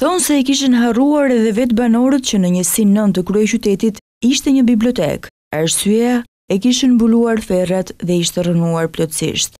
Thonë se e kishen haruar edhe vetë banorët që në njësin nën të krye qytetit ishte një bibliotek, arsyeja e kishen buluar ferrat dhe ishte rënuar plëtsisht.